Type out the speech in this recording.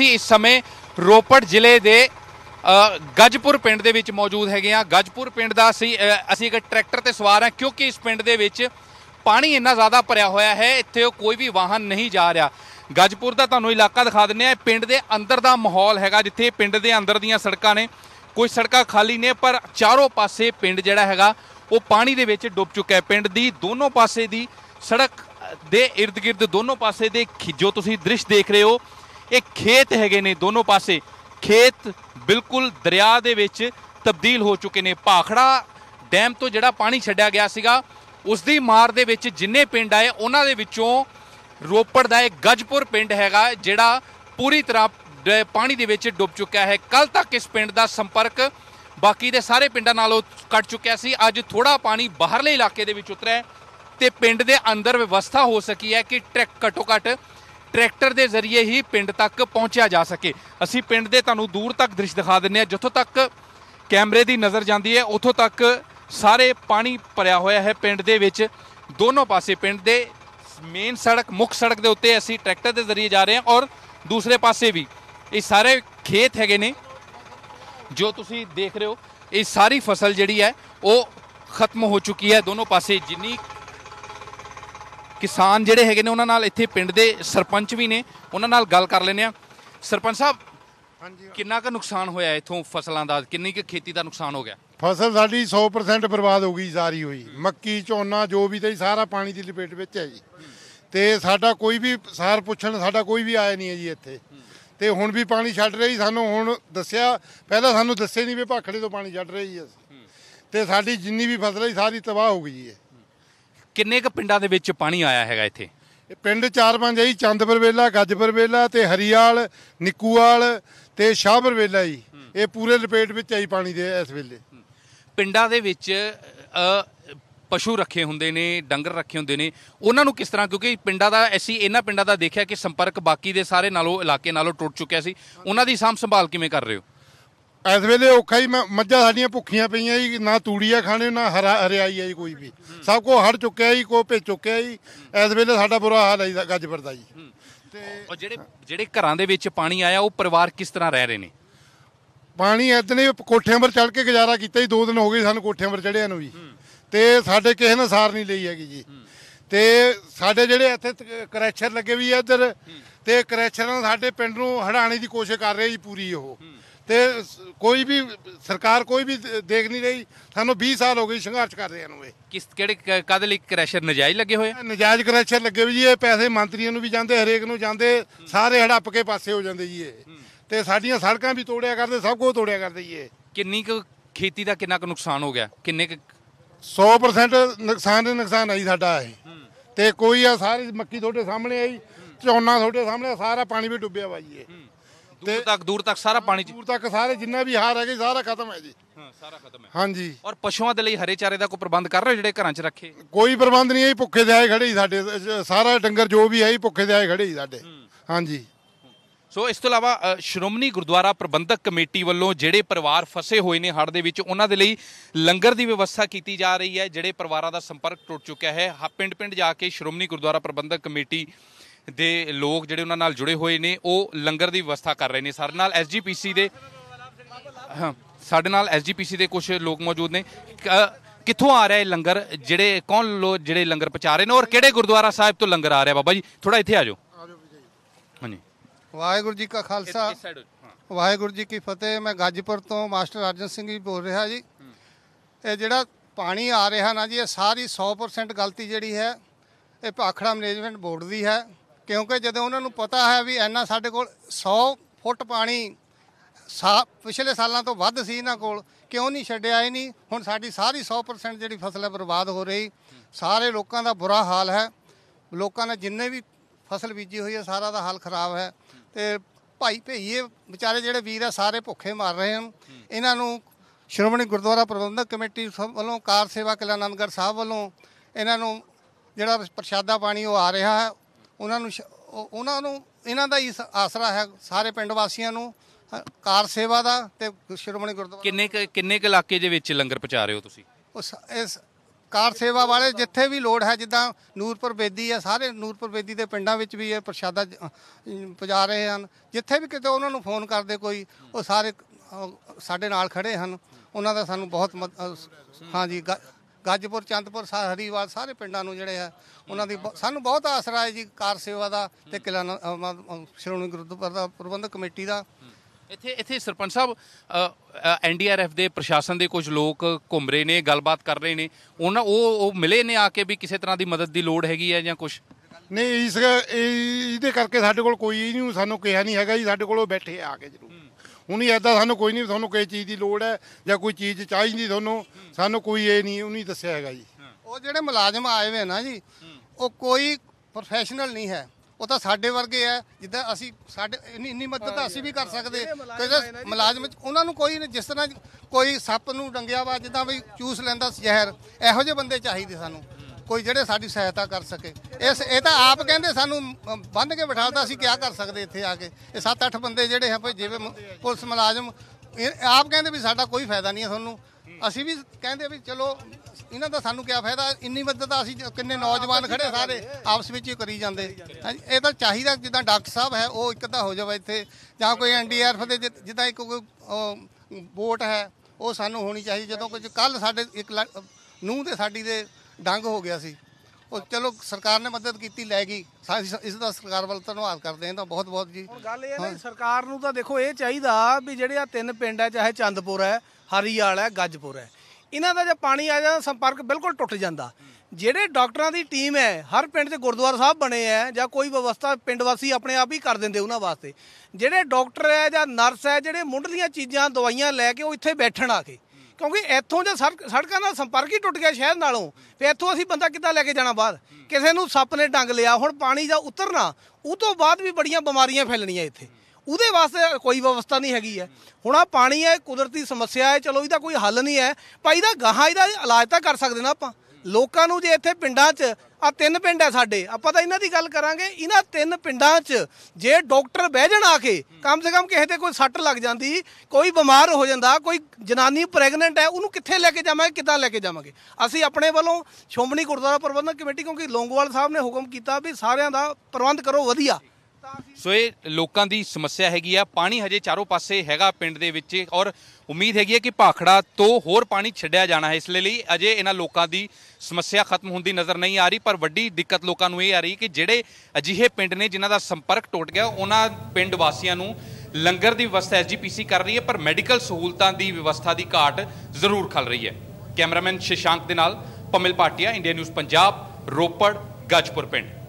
ਅਸੀਂ ਇਸ ਸਮੇਂ ਰੋਪੜ ਜ਼ਿਲ੍ਹੇ ਦੇ ਗਜਪੁਰ ਪਿੰਡ ਦੇ ਵਿੱਚ ਮੌਜੂਦ ਹੈਗੇ ਆ ਗਜਪੁਰ ਪਿੰਡ ਦਾ ਅਸੀਂ ਅਸੀਂ ਇੱਕ ਟਰੈਕਟਰ ਤੇ ਸਵਾਰ ਹਾਂ ਕਿਉਂਕਿ ਇਸ ਪਿੰਡ ਦੇ ਵਿੱਚ ਪਾਣੀ ਇੰਨਾ ਜ਼ਿਆਦਾ ਭਰਿਆ ਹੋਇਆ ਹੈ ਇੱਥੇ ਕੋਈ ਵੀ ਵਾਹਨ ਨਹੀਂ ਜਾ ਰਿਹਾ ਗਜਪੁਰ ਦਾ ਤੁਹਾਨੂੰ ਇਲਾਕਾ ਦਿਖਾ ਦਿੰਨੇ ਆ ਪਿੰਡ ਦੇ ਅੰਦਰ ਦਾ ਮਾਹੌਲ ਹੈਗਾ ਜਿੱਥੇ ਪਿੰਡ ਦੇ ਅੰਦਰ ਦੀਆਂ ਸੜਕਾਂ ਨੇ ਕੋਈ ਸੜਕਾਂ ਖਾਲੀ ਨੇ ਪਰ ਚਾਰੋਂ ਪਾਸੇ ਪਿੰਡ ਜਿਹੜਾ ਹੈਗਾ ਉਹ ਪਾਣੀ ਦੇ ਵਿੱਚ ਡੁੱਬ ਚੁੱਕਾ ਹੈ ਪਿੰਡ ਦੀ ਦੋਨੋਂ ਪਾਸੇ ਦੀ ਸੜਕ ਦੇ ird-gird ਦੋਨੋਂ ਪਾਸੇ ਦੇ ਜੋ ਤੁਸੀਂ ਦ੍ਰਿਸ਼ ਦੇਖ ਰਹੇ ਹੋ ਇਹ ਖੇਤ ਹੈਗੇ ਨੇ ਦੋਨੋਂ ਪਾਸੇ ਖੇਤ ਬਿਲਕੁਲ ਦਰਿਆ ਦੇ ਵਿੱਚ ਤਬਦੀਲ ਹੋ ਚੁੱਕੇ ਨੇ ਭਾਖੜਾ ਡੈਮ ਤੋਂ ਜਿਹੜਾ ਪਾਣੀ ਛੱਡਿਆ ਗਿਆ ਸੀਗਾ ਉਸ ਦੀ ਮਾਰ ਦੇ ਵਿੱਚ ਜਿੰਨੇ ਪਿੰਡ ਆਏ ਉਹਨਾਂ ਦੇ ਵਿੱਚੋਂ ਰੋਪੜ ਦਾ ਇੱਕ ਗਜਪੁਰ ਪਿੰਡ ਹੈਗਾ ਜਿਹੜਾ ਪੂਰੀ ਤਰ੍ਹਾਂ ਪਾਣੀ ਦੇ ਵਿੱਚ ਡੁੱਬ ਚੁੱਕਿਆ ਹੈ ਕੱਲ ਤੱਕ ਇਸ ਪਿੰਡ ਦਾ ਸੰਪਰਕ ਬਾਕੀ ਦੇ ਸਾਰੇ ਪਿੰਡਾਂ ਨਾਲੋਂ ਕੱਟ ਚੁੱਕਿਆ ਸੀ ਅੱਜ ਥੋੜਾ ਪਾਣੀ ਬਾਹਰਲੇ ਇਲਾਕੇ ਦੇ ਵਿੱਚ ਉਤਰਿਆ ਤੇ ਪਿੰਡ ਦੇ ਅੰਦਰ ਵਿਵਸਥਾ ਹੋ ਸਕੀ ਹੈ ਕਿ ਟਰੈਕ ਘਟੋ ਘਟ ਟਰੈਕਟਰ ਦੇ ਜ਼ਰੀਏ ਹੀ ਪਿੰਡ ਤੱਕ ਪਹੁੰਚਿਆ ਜਾ ਸਕੇ ਅਸੀਂ ਪਿੰਡ ਦੇ ਤੁਹਾਨੂੰ ਦੂਰ ਤੱਕ ਦ੍ਰਿਸ਼ ਦਿਖਾ ਦਿੰਨੇ ਆ ਜਿੱਥੋਂ ਤੱਕ ਕੈਮਰੇ ਦੀ ਨਜ਼ਰ ਜਾਂਦੀ ਹੈ ਉੱਥੋਂ ਤੱਕ ਸਾਰੇ ਪਾਣੀ ਭਰਿਆ ਹੋਇਆ ਹੈ ਪਿੰਡ ਦੇ ਵਿੱਚ ਦੋਨੋਂ ਪਾਸੇ ਪਿੰਡ ਦੇ ਮੇਨ ਸੜਕ ਮੁੱਖ ਸੜਕ ਦੇ ਉੱਤੇ ਅਸੀਂ ਟਰੈਕਟਰ ਦੇ ਜ਼ਰੀਏ ਜਾ ਰਹੇ ਹਾਂ ਔਰ ਦੂਸਰੇ ਪਾਸੇ ਵੀ ਇਹ ਸਾਰੇ ਖੇਤ ਹੈਗੇ ਨੇ ਜੋ ਤੁਸੀਂ ਦੇਖ ਰਹੇ ਹੋ ਇਹ ਸਾਰੀ ਫਸਲ ਜਿਹੜੀ ਹੈ ਉਹ ਖਤਮ ਹੋ ਚੁੱਕੀ ਹੈ ਦੋਨੋਂ ਪਾਸੇ ਜਿੰਨੀ ਕਿਸਾਨ ਜਿਹੜੇ ਹੈਗੇ ਨੇ ਉਹਨਾਂ ਨਾਲ ਇੱਥੇ ਪਿੰਡ ਦੇ ਸਰਪੰਚ ਵੀ ਨੇ ਉਹਨਾਂ ਨਾਲ ਗੱਲ ਕਰ ਲੈਨੇ ਆ ਸਰਪੰਚ ਸਾਹਿਬ ਹਾਂਜੀ ਕਿੰਨਾ ਕੁ ਨੁਕਸਾਨ ਹੋਇਆ ਇਥੋਂ ਫਸਲਾਂ ਦਾ ਕਿੰਨੀ ਕੁ ਖੇਤੀ ਦਾ ਨੁਕਸਾਨ ਹੋ ਗਿਆ ਫਸਲ ਸਾਡੀ 100% ਬਰਬਾਦ ਹੋ ਗਈ ਸਾਰੀ ਹੋਈ ਮੱਕੀ ਝੋਨਾ ਜੋ ਵੀ ਤੇ ਸਾਰਾ ਪਾਣੀ ਦੀ ਲਪੇਟ ਵਿੱਚ ਹੈ ਜੀ ਤੇ ਸਾਡਾ ਕੋਈ ਵੀ ਸਾਰ ਪੁੱਛਣ ਸਾਡਾ ਕੋਈ ਵੀ ਆਇਆ ਨਹੀਂ ਹੈ ਜੀ ਇੱਥੇ ਤੇ ਹੁਣ ਵੀ ਪਾਣੀ ਛੱਡ ਰਹੀ ਸਾਨੂੰ ਹੁਣ ਦੱਸਿਆ ਪਹਿਲਾਂ ਸਾਨੂੰ ਦੱਸੇ ਨਹੀਂ ਵੀ ਭਾਖੜੇ ਤੋਂ ਪਾਣੀ ਛੱਡ ਰਹੀ ਹੈ ਤੇ ਸਾਡੀ ਜਿੰਨੀ ਵੀ ਫਸਲ ਹੈ ਸਾਰੀ ਤਬਾਹ ਹੋ ਗਈ ਹੈ ਕਿੰਨੇ ਕ ਪਿੰਡਾਂ ਦੇ ਵਿੱਚ ਪਾਣੀ ਆਇਆ ਹੈਗਾ ਇੱਥੇ ਇਹ ਪਿੰਡ ਚਾਰ ਪੰਜ ਆਈ ਚੰਦਪੁਰ ਵੇਲਾ ਗੱਜਪੁਰ ਵੇਲਾ ਤੇ ਹਰੀਆਲ ਨਿੱਕੂਵਾਲ ਤੇ ਸ਼ਾਹਪੁਰ ਵੇਲਾ ਜੀ ਇਹ ਪੂਰੇ ਲਪੇਟ ਵਿੱਚ ਆਈ ਪਾਣੀ ਦੇ ਇਸ ਵੇਲੇ ਪਿੰਡਾਂ ਦੇ ਵਿੱਚ ਪਸ਼ੂ ਰੱਖੇ ਹੁੰਦੇ ਨੇ ਡੰਗਰ ਰੱਖੇ ਹੁੰਦੇ ਨੇ ਉਹਨਾਂ ਨੂੰ ਕਿਸ ਤਰ੍ਹਾਂ ਕਿਉਂਕਿ ਪਿੰਡਾਂ ਦਾ ਅਸੀਂ ਇਹਨਾਂ ਪਿੰਡਾਂ ਦਾ ਦੇਖਿਆ ਕਿ ਸੰਪਰਕ ਬਾਕੀ ਦੇ ਸਾਰੇ ਨਾਲੋਂ ਇਲਾਕੇ ਨਾਲੋਂ ਟੁੱਟ ਚੁੱਕਿਆ ਸੀ ਉਹਨਾਂ ਦੀ ਸਾਂਭ ਸੰਭਾਲ ਕਿਵੇਂ ਕਰ ਰਹੇ ਹੋ ਇਸ ਵੇਲੇ ਔਖਾ ਹੀ ਮੱਝਾਂ ਸਾਡੀਆਂ ਭੁੱਖੀਆਂ ਪਈਆਂ ਜੀ ਨਾ ਤੂੜੀਆ ਖਾਣੇ ਨਾ ਹਰਾ ਹਰਿਆਈ ਆਈ ਕੋਈ ਵੀ ਸਭ ਕੋ ਹੜ ਚੁੱਕਿਆ ਜੀ ਕੋ ਭੇ ਚੁੱਕਿਆ ਜੀ ਇਸ ਵੇਲੇ ਸਾਡਾ ਬੁਰਾ ਹਾਲ ਹੈ ਗੱਜ ਵਰਦਾ ਜੀ ਤੇ ਜਿਹੜੇ ਜਿਹੜੇ ਘਰਾਂ ਦੇ ਵਿੱਚ ਪਾਣੀ ਆਇਆ ਉਹ ਪਰਿਵਾਰ ਕਿਸ ਤਰ੍ਹਾਂ ਰਹਿ ਰਹੇ ਨੇ ਪਾਣੀ ਇਤਨੇ ਕੋਠਿਆਂ ਪਰ ਚੜ ਕੇ ਗੁਜ਼ਾਰਾ ਕੀਤਾ ਜੀ ਦੋ ਦਿਨ ਹੋ ਗਏ ਸਾਨੂੰ ਕੋਠਿਆਂ ਪਰ ਚੜਿਆ ਨੂੰ ਜੀ ਤੇ ਸਾਡੇ ਕਿਸੇ ਨੇ ਸਾਰ ਨਹੀਂ ਲਈ ਹੈਗੀ ਜੀ ਤੇ ਸਾਡੇ ਜਿਹੜੇ ਇੱਥੇ ਕਰੈਚਰ ਲੱਗੇ ਵੀ ਆ ਇੱਧਰ ਤੇ ਕਰੈਚਰਾਂ ਨਾਲ ਸਾਡੇ ਪਿੰਡ ਨੂੰ ਹੜਾਣੇ ਦੀ ਕੋਸ਼ਿਸ਼ ਕਰ ਰਹੇ ਜੀ ਪੂਰੀ ਉਹ ਤੇ ਕੋਈ ਵੀ ਸਰਕਾਰ ਕੋਈ ਵੀ ਦੇਖ ਨਹੀਂ ਰਹੀ ਸਾਨੂੰ 20 ਸਾਲ ਹੋ ਗਏ ਸੰਘਰਸ਼ ਕਰਦਿਆਂ ਨੂੰ ਇਹ ਕਿਸ ਕਿਹੜੇ ਕਾਦੇ ਲਈ ਕ੍ਰੈਸ਼ਰ ਨਜਾਇਜ਼ ਲੱਗੇ ਹੋਏ ਨਜਾਇਜ਼ ਕ੍ਰੈਸ਼ਰ ਲੱਗੇ ਵੀ ਜੀ ਇਹ ਪੈਸੇ ਮੰਤਰੀਆਂ ਨੂੰ ਵੀ ਜਾਂਦੇ ਹਰੇਕ ਨੂੰ ਜਾਂਦੇ ਸਾਰੇ ਹੜੱਪ ਕੇ ਪਾਸੇ ਹੋ ਜਾਂਦੇ ਜੀ ਇਹ ਤੇ ਸਾਡੀਆਂ ਸੜਕਾਂ ਵੀ ਤੋੜਿਆ ਕਰਦੇ ਸਭ ਕੁਝ ਤੋੜਿਆ ਕਰਦੇ ਜੀ ਇਹ ਕਿੰਨੀ ਕੁ ਖੇਤੀ ਦਾ ਕਿੰਨਾ ਕੁ ਨੁਕਸਾਨ ਹੋ ਗਿਆ ਕਿੰਨੇ ਕੁ 100% ਨੁਕਸਾਨ ਹੀ ਨੁਕਸਾਨ ਆਈ ਸਾਡਾ ਇਹ ਤੇ ਕੋਈ ਆ ਸਾਰੀ ਮੱਕੀ ਤੁਹਾਡੇ ਸਾਹਮਣੇ ਆਈ ਝੋਨਾ ਤੁਹਾਡੇ ਸਾਹਮਣੇ ਸਾਰਾ ਪਾਣੀ ਵੀ ਡੁੱਬਿਆ ਵਾ ਜੀ ਇਹ ਦੂਰ ਤੱਕ ਦੂਰ ਤੱਕ ਸਾਰਾ ਪਾਣੀ ਦੂਰ ਤੱਕ ਸਾਰੇ ਜਿੰਨਾ ਵੀ ਹਾਰ ਹੈਗੇ ਸਾਰਾ ਖਤਮ ਹੈ ਜੀ ਹਾਂ ਸਾਰਾ ਖਤਮ ਹੈ ਹਾਂਜੀ ਔਰ ਪਸ਼ੂਆਂ ਦੇ ਲਈ ਹਰੇ ਚਾਰੇ ਦਾ ਕੋਈ ਪ੍ਰਬੰਧ ਕਰ ਰਹੇ ਜਿਹੜੇ ਘਰਾਂ 'ਚ ਰੱਖੇ ਕੋਈ ਪ੍ਰਬੰਧ ਨਹੀਂ ਹੈ ਜੀ, ਭੁੱਖੇ ਦੇ ਆਏ ਖੜੇ ਹੀ ਸਾਡੇ ਸਾਰਾ ਡੰਗਰ ਜੋ ਵੀ ਹੈ ਜੀ, ਭੁੱਖੇ ਦੇ ਆਏ ਖੜੇ ਹੀ ਸਾਡੇ ਹਾਂਜੀ ਸੋ ਇਸ ਤੋਂ ਇਲਾਵਾ ਸ਼੍ਰੋਮਣੀ ਗੁਰਦੁਆਰਾ ਪ੍ਰਬੰਧਕ ਕਮੇਟੀ ਵੱਲੋਂ ਜਿਹੜੇ ਪਰਿਵਾਰ ਫਸੇ ਹੋਏ ਨੇ ਹੜ੍ਹ ਦੇ ਵਿੱਚ ਉਹਨਾਂ ਦੇ ਲਈ ਲੰਗਰ ਦੀ ਵਿਵਸਥਾ ਕੀਤੀ ਜਾ ਰਹੀ ਹੈ ਜਿਹੜੇ ਪਰਿਵਾਰਾਂ ਦਾ ਸੰਪਰਕ ਟੁੱਟ ਚੁੱਕਿਆ ਹੈ ਪਿੰਡ ਪਿੰਡ ਜਾ ਕੇ ਸ਼੍ਰੋਮਣੀ ਗੁਰਦੁਆਰਾ ਪ੍ਰਬੰਧਕ ਕਮੇਟੀ ਦੇ ਲੋਕ ਜਿਹੜੇ ਉਹਨਾਂ ਨਾਲ ਜੁੜੇ ਹੋਏ ਨੇ ਉਹ ਲੰਗਰ ਦੀ ਵਿਵਸਥਾ ਕਰ ਰਹੇ ਨੇ ਸਾਡੇ ਨਾਲ ਐਸਜੀਪੀਸੀ ਦੇ ਸਾਡੇ ਨਾਲ ਐਸਜੀਪੀਸੀ ਦੇ ਕੁਝ ਲੋਕ ਮੌਜੂਦ ਨੇ ਕਿੱਥੋਂ ਆ ਰਿਹਾ ਇਹ ਲੰਗਰ ਜਿਹੜੇ ਕੌਣ ਲੋਕ ਜਿਹੜੇ ਲੰਗਰ ਪਹੁੰਚਾ ਰਹੇ ਨੇ ਔਰ ਕਿਹੜੇ ਗੁਰਦੁਆਰਾ ਸਾਹਿਬ ਤੋਂ ਲੰਗਰ ਆ ਰਿਹਾ ਬਾਬਾ ਜੀ ਥੋੜਾ ਇੱਥੇ ਆ ਜਾਓ ਹਾਂਜੀ ਵਾਹਿਗੁਰੂ ਜੀ ਕਾ ਖਾਲਸਾ ਵਾਹਿਗੁਰੂ ਜੀ ਕੀ ਫਤਿਹ ਮੈਂ ਗਾਜੀਪੁਰ ਤੋਂ ਮਾਸਟਰ ਅਰਜਨ ਸਿੰਘ ਜੀ ਬੋਲ ਰਿਹਾ ਜੀ ਇਹ ਜਿਹੜਾ ਪਾਣੀ ਆ ਰਿਹਾ ਨਾ ਜੀ ਇਹ ਸਾਰੀ 100% ਗਲਤੀ ਜਿਹੜੀ ਹੈ ਇਹ ਭਾਖੜਾ ਮੈਨੇਜਮੈਂਟ ਬੋਰਡ ਦੀ ਹੈ ਕਿਉਂਕਿ ਜਦੋਂ ਉਹਨਾਂ ਨੂੰ ਪਤਾ ਹੈ ਵੀ ਐਨਾ ਸਾਡੇ ਕੋਲ 100 ਫੁੱਟ ਪਾਣੀ ਸਾ ਪਿਛਲੇ ਸਾਲਾਂ ਤੋਂ ਵੱਧ ਸੀ ਇਹਨਾਂ ਕੋਲ ਕਿਉਂ ਨਹੀਂ ਛੱਡਿਆ ਇਹ ਨਹੀਂ ਹੁਣ ਸਾਡੀ ਸਾਰੀ 100% ਜਿਹੜੀ ਫਸਲ ਹੈ ਬਰਬਾਦ ਹੋ ਰਹੀ ਸਾਰੇ ਲੋਕਾਂ ਦਾ ਬੁਰਾ ਹਾਲ ਹੈ ਲੋਕਾਂ ਨੇ ਜਿੰਨੇ ਵੀ ਫਸਲ ਬੀਜੀ ਹੋਈ ਹੈ ਸਾਰਾ ਦਾ ਹਾਲ ਖਰਾਬ ਹੈ ਤੇ ਭਾਈ ਭਈਏ ਵਿਚਾਰੇ ਜਿਹੜੇ ਵੀਰ ਆ ਸਾਰੇ ਭੁੱਖੇ ਮਰ ਰਹੇ ਹਨ ਇਹਨਾਂ ਨੂੰ ਸ਼੍ਰੋਮਣੀ ਗੁਰਦੁਆਰਾ ਪ੍ਰਬੰਧਕ ਕਮੇਟੀ ਵੱਲੋਂ ਕਾਰ ਸੇਵਾ ਕਿਲਾ ਸਾਹਿਬ ਵੱਲੋਂ ਇਹਨਾਂ ਨੂੰ ਜਿਹੜਾ ਪ੍ਰਸ਼ਾਦਾ ਪਾਣੀ ਉਹ ਆ ਰਿਹਾ ਹੈ ਉਹਨਾਂ ਨੂੰ ਉਹਨਾਂ ਨੂੰ ਇਹਨਾਂ ਦਾ ਹੀ ਆਸਰਾ ਹੈ ਸਾਰੇ ਪਿੰਡ ਵਾਸੀਆਂ ਨੂੰ ਕਾਰ ਸੇਵਾ ਦਾ ਤੇ ਸ਼੍ਰੋਮਣੀ ਗੁਰਦੁਆਰਾ ਕਿੰਨੇ ਕਿੰਨੇ ਕੁ ਇਲਾਕੇ ਦੇ ਵਿੱਚ ਲੰਗਰ ਪਹੁੰਚਾ ਰਹੇ ਹੋ ਤੁਸੀਂ ਇਸ ਕਾਰ ਸੇਵਾ ਵਾਲੇ ਜਿੱਥੇ ਵੀ ਲੋੜ ਹੈ ਜਿੱਦਾਂ ਨੂਰਪੁਰ ਬੇਦੀ ਆ ਸਾਰੇ ਨੂਰਪੁਰ ਬੇਦੀ ਦੇ ਪਿੰਡਾਂ ਵਿੱਚ ਵੀ ਇਹ ਪ੍ਰਸ਼ਾਦਾ ਪਹੁੰਚਾ ਰਹੇ ਹਨ ਜਿੱਥੇ ਵੀ ਕਿਤੇ ਉਹਨਾਂ ਨੂੰ ਫੋਨ ਕਰਦੇ ਕੋਈ ਉਹ ਸਾਰੇ ਸਾਡੇ ਨਾਲ ਖੜੇ ਹਨ ਉਹਨਾਂ ਦਾ ਸਾਨੂੰ ਬਹੁਤ ਹਾਂਜੀ ਗਾਜਪੁਰ ਚੰਦਪੁਰ ਸਾ- ਹਰੀਵਾਲ ਸਾਰੇ ਪਿੰਡਾਂ ਨੂੰ ਜਿਹੜੇ ਆ ਉਹਨਾਂ ਦੀ ਸਾਨੂੰ ਬਹੁਤ ਆਸਰਾ ਹੈ ਜੀ ਕਾਰ ਸੇਵਾ ਦਾ ਤੇ ਕਿਲਾ ਸ਼੍ਰੋਣੀ ਗੁਰਦੁਆਰਾ ਦਾ ਪ੍ਰਬੰਧਕ ਕਮੇਟੀ ਦਾ ਇੱਥੇ ਇੱਥੇ ਸਰਪੰਚ ਸਾਹਿਬ ਐਨਡੀਆਰਐਫ ਦੇ ਪ੍ਰਸ਼ਾਸਨ ਦੇ ਕੁਝ ਲੋਕ ਘੁੰਮ ਰਹੇ ਨੇ ਗੱਲਬਾਤ ਕਰ ਰਹੇ ਨੇ ਉਹਨਾਂ ਉਹ ਉਹ ਮਿਲੇ ਨੇ ਆ ਕੇ ਵੀ ਕਿਸੇ ਤਰ੍ਹਾਂ ਦੀ ਮਦਦ ਦੀ ਲੋੜ ਹੈਗੀ ਹੈ ਜਾਂ ਕੁਝ ਨਹੀਂ ਇਸ ਇਹ- ਇਹਦੇ ਕਰਕੇ ਸਾਡੇ ਕੋਲ ਕੋਈ ਨਹੀਂ ਸਾਨੂੰ ਕਿਹਾ ਨਹੀਂ ਹੈਗਾ ਜੀ ਸਾਡੇ ਕੋਲ ਉਹ ਬੈਠੇ ਆ ਕੇ ਜੀ ਉਨੀ ਐਦਾ ਸਾਨੂੰ ਕੋਈ ਨਹੀਂ ਤੁਹਾਨੂੰ ਕੋਈ ਚੀਜ਼ ਦੀ ਲੋੜ ਹੈ ਜਾਂ ਕੋਈ ਚੀਜ਼ ਚਾਹੀਦੀ ਤੁਹਾਨੂੰ ਸਾਨੂੰ ਕੋਈ ਇਹ ਨਹੀਂ ਉਨੀ ਦੱਸਿਆ ਹੈਗਾ ਜੀ ਉਹ ਜਿਹੜੇ ਮੁਲਾਜ਼ਮ ਆਏ ਹੋਏ ਨਾ ਜੀ ਉਹ ਕੋਈ ਪ੍ਰੋਫੈਸ਼ਨਲ ਨਹੀਂ ਹੈ ਉਹ ਤਾਂ ਸਾਡੇ ਵਰਗੇ ਆ ਜਿੱਦਾਂ ਅਸੀਂ ਸਾਡੇ ਇੰਨੀ ਇੰਨੀ ਮਦਦ ਤਾਂ ਅਸੀਂ ਵੀ ਕਰ ਸਕਦੇ ਕਿਉਂਕਿ ਮੁਲਾਜ਼ਮ ਉਹਨਾਂ ਨੂੰ ਕੋਈ ਜਿਸ ਤਰ੍ਹਾਂ ਕੋਈ ਸੱਪ ਨੂੰ ਡੰਗਿਆ ਵਾ ਜਿੱਦਾਂ ਵੀ ਚੂਸ ਲੈਂਦਾ ਜ਼ਹਿਰ ਇਹੋ ਜਿਹੇ ਬੰਦੇ ਚਾਹੀਦੇ ਸਾਨੂੰ ਕੋਈ ਜਿਹੜੇ ਸਾਡੀ ਸਹਾਇਤਾ ਕਰ ਸਕੇ ਇਸ ਇਹ ਤਾਂ ਆਪ ਕਹਿੰਦੇ ਸਾਨੂੰ ਬੰਨ ਕੇ ਬਿਠਾਲਦਾ ਅਸੀਂ ਕੀ ਕਰ ਸਕਦੇ ਇੱਥੇ ਆ ਕੇ ਇਹ 7-8 ਬੰਦੇ ਜਿਹੜੇ ਹੈ ਭਈ ਜਿਵੇਂ ਪੁਲਿਸ ਮੁਲਾਜ਼ਮ ਆਪ ਕਹਿੰਦੇ ਵੀ ਸਾਡਾ ਕੋਈ ਫਾਇਦਾ ਨਹੀਂ ਹੈ ਤੁਹਾਨੂੰ ਅਸੀਂ ਵੀ ਕਹਿੰਦੇ ਵੀ ਚਲੋ ਇਹਨਾਂ ਦਾ ਸਾਨੂੰ ਕੀ ਫਾਇਦਾ ਇੰਨੀ ਮਦਦ ਤਾਂ ਅਸੀਂ ਕਿੰਨੇ ਨੌਜਵਾਨ ਖੜੇ ਸਾਰੇ ਆਪਸ ਵਿੱਚ ਹੀ ਕਰੀ ਜਾਂਦੇ ਇਹ ਤਾਂ ਚਾਹੀਦਾ ਜਿੱਦਾਂ ਡਾਕਟਰ ਸਾਹਿਬ ਹੈ ਉਹ ਇੱਕ ਤਾਂ ਹੋ ਜਾਵੇ ਇੱਥੇ ਜਾਂ ਕੋਈ ਐਨਡੀਆਰਐਫ ਦੇ ਜਿੱਦਾਂ ਇੱਕ ਕੋਈ ਵੋਟ ਹੈ ਉਹ ਸਾਨੂੰ ਹੋਣੀ ਚਾਹੀਦੀ ਜਦੋਂ ਕੁਝ ਕੱਲ ਸਾਡੇ ਇੱਕ ਨੂੰ ਤੇ ਸਾਡੀ ਦੇ ਡੰਗ ਹੋ ਗਿਆ ਸੀ ਉਹ ਚਲੋ ਸਰਕਾਰ ਨੇ ਮਦਦ ਕੀਤੀ ਲੈ ਗਈ ਇਸ ਦਾ ਸਰਕਾਰ ਵੱਲ ਧੰਨਵਾਦ ਕਰਦੇ ਹਾਂ ਤਾਂ ਬਹੁਤ ਬਹੁਤ ਜੀ ਹੁਣ ਗੱਲ ਇਹ ਹੈ ਸਰਕਾਰ ਨੂੰ ਤਾਂ ਦੇਖੋ ਇਹ ਚਾਹੀਦਾ ਵੀ ਜਿਹੜੇ ਆ ਤਿੰਨ ਪਿੰਡ ਆ ਚਾਹੇ ਚੰਦਪੁਰ ਹੈ ਹਰੀਆਲ ਹੈ ਗੱਜਪੁਰ ਹੈ ਇਹਨਾਂ ਦਾ ਜੇ ਪਾਣੀ ਆ ਜਾਂਦਾ ਸੰਪਰਕ ਬਿਲਕੁਲ ਟੁੱਟ ਜਾਂਦਾ ਜਿਹੜੇ ਡਾਕਟਰਾਂ ਦੀ ਟੀਮ ਹੈ ਹਰ ਪਿੰਡ 'ਚ ਗੁਰਦੁਆਰਾ ਸਾਹਿਬ ਬਣੇ ਆ ਜਾਂ ਕੋਈ ਵਿਵਸਥਾ ਪਿੰਡ ਵਾਸੀ ਆਪਣੇ ਆਪ ਹੀ ਕਰ ਦਿੰਦੇ ਉਹਨਾਂ ਵਾਸਤੇ ਜਿਹੜੇ ਡਾਕਟਰ ਹੈ ਜਾਂ ਨਰਸ ਹੈ ਜਿਹੜੇ ਮੁੱਢਲੀਆਂ ਚੀਜ਼ਾਂ ਦਵਾਈਆਂ ਲੈ ਕੇ ਉਹ ਇੱਥੇ ਬੈਠਣ ਆ ਕੇ ਕਿਉਂਕਿ ਇੱਥੋਂ ਜੇ ਸੜਕਾਂ ਦਾ ਸੰਪਰਕ ਹੀ ਟੁੱਟ ਗਿਆ ਸ਼ਹਿਰ ਨਾਲੋਂ ਤੇ ਇੱਥੋਂ ਅਸੀਂ ਬੰਦਾ ਕਿੱਦਾਂ ਲੈ ਕੇ ਜਾਣਾ ਬਾਹਰ ਕਿਸੇ ਨੂੰ ਸੱਪ ਨੇ ਡੰਗ ਲਿਆ ਹੁਣ ਪਾਣੀ ਦਾ ਉਤਰਨਾ ਉਹ ਤੋਂ ਬਾਅਦ ਵੀ ਬੜੀਆਂ ਬਿਮਾਰੀਆਂ ਫੈਲਣੀਆਂ ਇੱਥੇ ਉਹਦੇ ਵਾਸਤੇ ਕੋਈ ਵਿਵਸਥਾ ਨਹੀਂ ਹੈਗੀ ਹੈ ਹੁਣ ਆ ਪਾਣੀ ਹੈ ਕੁਦਰਤੀ ਸਮੱਸਿਆ ਹੈ ਚਲੋ ਇਹਦਾ ਕੋਈ ਹੱਲ ਨਹੀਂ ਹੈ ਭਾਈ ਦਾ ਗਾਹਾਂ ਇਹਦਾ ਇਲਾਜ ਤਾਂ ਕਰ ਸਕਦੇ ਨਾ ਆਪਾਂ ਲੋਕਾਂ ਨੂੰ ਜੇ ਇੱਥੇ ਪਿੰਡਾਂ 'ਚ ਆ ਤਿੰਨ ਪਿੰਡ ਆ ਸਾਡੇ ਆਪਾਂ ਤਾਂ ਇਹਨਾਂ ਦੀ ਗੱਲ ਕਰਾਂਗੇ ਇਹਨਾਂ ਤਿੰਨ ਪਿੰਡਾਂ 'ਚ ਜੇ ਡਾਕਟਰ ਬਹਿ ਜਾਣ ਆ ਕੇ ਕਮ ਸੇ ਕਮ ਕਿਸੇ ਤੇ ਕੋਈ ਸੱਟ ਲੱਗ ਜਾਂਦੀ ਕੋਈ ਬਿਮਾਰ ਹੋ ਜਾਂਦਾ ਕੋਈ ਜਨਾਨੀ ਪ੍ਰੈਗਨੈਂਟ ਹੈ ਉਹਨੂੰ ਕਿੱਥੇ ਲੈ ਕੇ ਜਾਵਾਂਗੇ ਕਿੱਦਾਂ ਲੈ ਕੇ ਜਾਵਾਂਗੇ ਅਸੀਂ ਆਪਣੇ ਵੱਲੋਂ ਸ਼ੋਮਣੀ ਗੁਰਦੁਆਰਾ ਪ੍ਰਬੰਧਕ ਕਮੇਟੀ ਕਿਉਂਕਿ ਲੋਂਗੋਵਾਲ ਸਾਹਿਬ ਨੇ ਹੁਕਮ ਕੀਤਾ ਵੀ ਸਾਰਿਆਂ ਦਾ ਪ੍ਰਬੰਧ ਕਰੋ ਵਧੀਆ ਸੋ ਇਹ ਲੋਕਾਂ ਦੀ ਸਮੱਸਿਆ ਹੈਗੀ ਆ ਪਾਣੀ ਹਜੇ ਚਾਰੋਂ ਪਾਸੇ ਹੈਗਾ ਪਿੰਡ ਦੇ ਵਿੱਚ ਔਰ ਉਮੀਦ ਹੈਗੀ ਹੈ ਕਿ ਭਾਖੜਾ ਤੋਂ ਹੋਰ ਪਾਣੀ ਛੱਡਿਆ ਜਾਣਾ ਹੈ ਇਸ ਲਈ ਅਜੇ ਇਹਨਾਂ ਲੋਕਾਂ ਦੀ ਸਮੱਸਿਆ ਖਤਮ ਹੁੰਦੀ ਨਜ਼ਰ ਨਹੀਂ ਆ ਰਹੀ ਪਰ ਵੱਡੀ ਦਿੱਕਤ ਲੋਕਾਂ ਨੂੰ ਇਹ ਆ ਰਹੀ ਕਿ ਜਿਹੜੇ ਅਜਿਹੇ ਪਿੰਡ ਨੇ ਜਿਨ੍ਹਾਂ ਦਾ ਸੰਪਰਕ ਟੁੱਟ ਗਿਆ ਉਹਨਾਂ ਪਿੰਡ ਵਾਸੀਆਂ ਨੂੰ ਲੰਗਰ ਦੀ ਵਿਵਸਥਾ ਐਸਜੀਪੀਸੀ ਕਰ ਰਹੀ ਹੈ ਪਰ ਮੈਡੀਕਲ ਸਹੂਲਤਾਂ ਦੀ ਵਿਵਸਥਾ ਦੀ ਘਾਟ ਜ਼ਰੂਰ ਖਲ ਰਹੀ ਹੈ ਕੈਮਰਾਮੈਨ ਸ਼ਸ਼ਾਂਕ ਦੇ ਨਾਲ ਪਮਿਲ ਪਾਟਿਆ ਇੰਡੀਆ ਨਿਊਜ਼ ਪੰਜਾਬ ਰੋਪੜ ਗਾਜਪੁਰ ਪਿੰਡ